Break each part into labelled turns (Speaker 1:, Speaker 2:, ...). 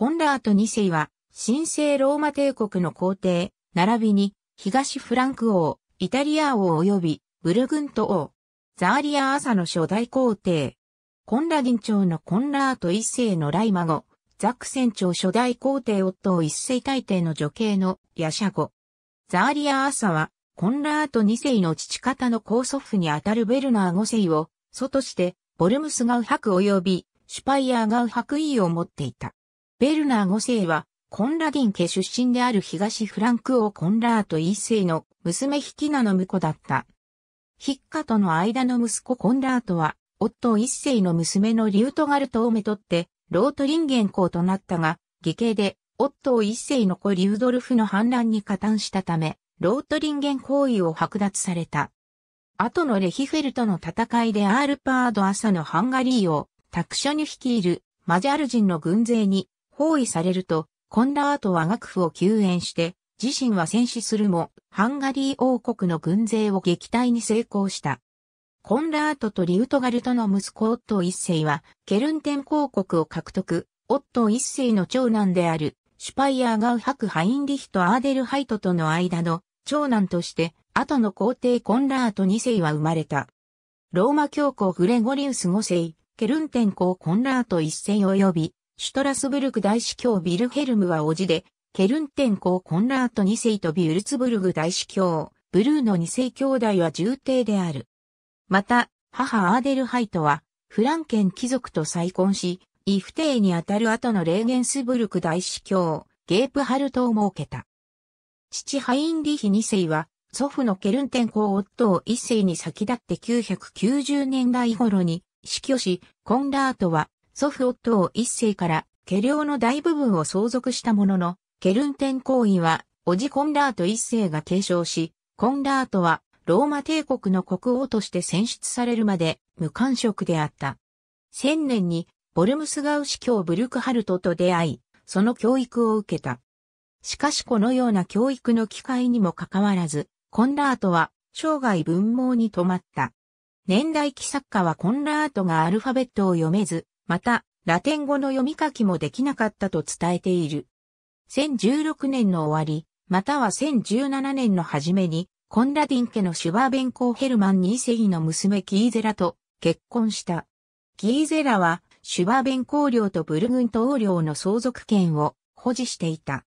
Speaker 1: コンラート2世は、神聖ローマ帝国の皇帝、並びに、東フランク王、イタリア王及び、ブルグント王、ザーリア朝の初代皇帝、コンラディン朝のコンラート1世の来孫、ザクセン朝初代皇帝夫を一世大帝の女系のヤシャゴ。ザーリア朝は、コンラート2世の父方の高祖父にあたるベルナー5世を、祖として、ボルムスガウハク及び、シュパイアーガウハクイーを持っていた。ベルナー5世は、コンラディン家出身である東フランク王コンラート1世の娘ヒキナの婿だった。ヒッカとの間の息子コンラートは、夫1世の娘のリュートガルトをめとって、ロートリンゲン公となったが、義兄で、夫1世の子リュードルフの反乱に加担したため、ロートリンゲン行為を剥奪された。後のレヒフェルトの戦いでアールパード朝のハンガリーを、タクショに率いるマジャル人の軍勢に包囲されると、コンラートは幕府を救援して、自身は戦死するも、ハンガリー王国の軍勢を撃退に成功した。コンラートとリウトガルトの息子オット一世は、ケルンテン公国を獲得、オット一世の長男である、シュパイアーガウハク・ハインリヒとアーデルハイトとの間の長男として、後の皇帝コンラート二世は生まれた。ローマ教皇グレゴリウス五世、ケルンテン公コンラート一世及び、シュトラスブルク大司教ビルヘルムは叔父で、ケルンテン公コンラート2世とビュルツブルグ大司教、ブルーの2世兄弟は重帝である。また、母アーデルハイトは、フランケン貴族と再婚し、イフテイにあたる後のレーゲンスブルク大司教、ゲープハルトを設けた。父ハインリヒ2世は、祖父のケルンテン公夫を1世に先立って990年代頃に死去し、コンラートは祖父夫を一世から、家領の大部分を相続したものの、ケルンテン行為は、おじコンラート一世が継承し、コンラートは、ローマ帝国の国王として選出されるまで、無官職であった。1000年に、ボルムスガウ司教ブルクハルトと出会い、その教育を受けた。しかしこのような教育の機会にもかかわらず、コンラートは生涯文盲に止まった。年代記作家はコンラートがアルファベットを読めず、また、ラテン語の読み書きもできなかったと伝えている。1016年の終わり、または1017年の初めに、コンラディン家のシュバーベンコーヘルマン2世の娘キーゼラと結婚した。キーゼラは、シュバーベン公領とブルグント王領の相続権を保持していた。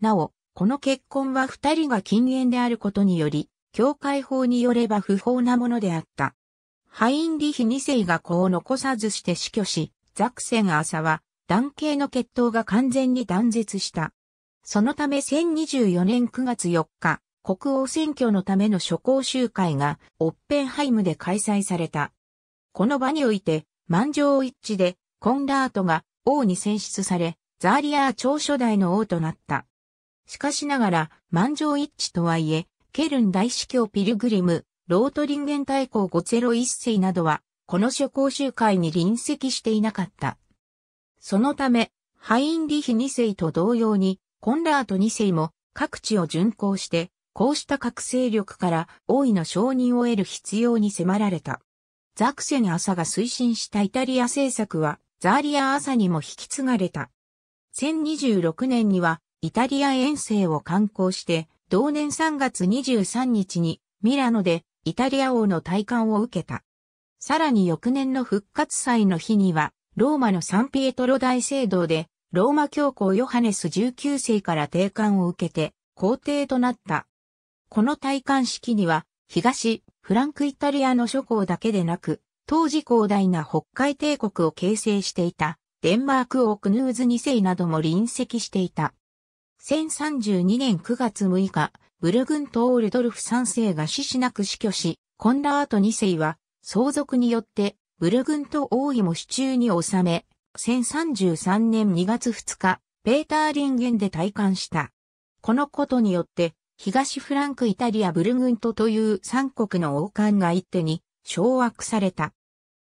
Speaker 1: なお、この結婚は二人が禁煙であることにより、教会法によれば不法なものであった。ハインリヒ2世が子を残さずして死去し、ザクセン朝は、男系の血統が完全に断絶した。そのため1024年9月4日、国王選挙のための諸行集会がオッペンハイムで開催された。この場において、満場一致でコンラートが王に選出され、ザーリアー朝初代の王となった。しかしながら、満場一致とはいえ、ケルン大司教ピルグリム、ロートリンゲン大公501世などは、この諸公集会に臨席していなかった。そのため、ハインリヒ2世と同様に、コンラート2世も各地を巡行して、こうした各勢力から王位の承認を得る必要に迫られた。ザクセン朝が推進したイタリア政策は、ザーリア朝にも引き継がれた。1026年には、イタリア遠征を観光して、同年3月23日に、ミラノでイタリア王の戴冠を受けた。さらに翌年の復活祭の日には、ローマのサンピエトロ大聖堂で、ローマ教皇ヨハネス19世から定冠を受けて、皇帝となった。この戴冠式には、東、フランクイタリアの諸侯だけでなく、当時広大な北海帝国を形成していた、デンマーク王クヌーズ2世なども臨席していた。1032年9月6日、ブルグント・オールドルフ3世が死しなく死去し、コンラート2世は相続によって、ブルグンと王位も手中に収め、1033年2月2日、ペーターリンゲンで退官した。このことによって、東フランクイタリアブルグントという三国の王冠が一手に掌握された。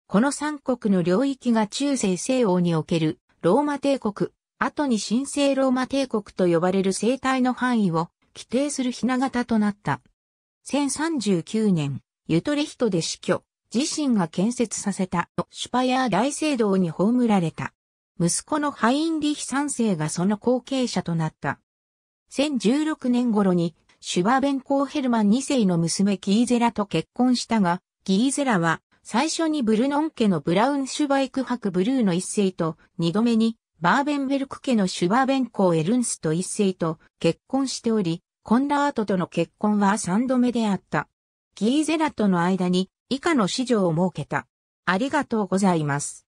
Speaker 1: この三国の領域が中世西欧におけるローマ帝国、後に神聖ローマ帝国と呼ばれる生態の範囲を規定する雛形となった。1039年、ユトレヒトで死去。自身が建設させたシュパヤー大聖堂に葬られた。息子のハインリヒ三世がその後継者となった。1016年頃にシュバーベンコーヘルマン2世の娘キーゼラと結婚したが、キーゼラは最初にブルノン家のブラウンシュバイク博ブルーの一世と二度目にバーベンベルク家のシュバーベンコーエルンスト一世と結婚しており、コンラートとの結婚は三度目であった。ギーゼラとの間に以下の市場を設けた。ありがとうございます。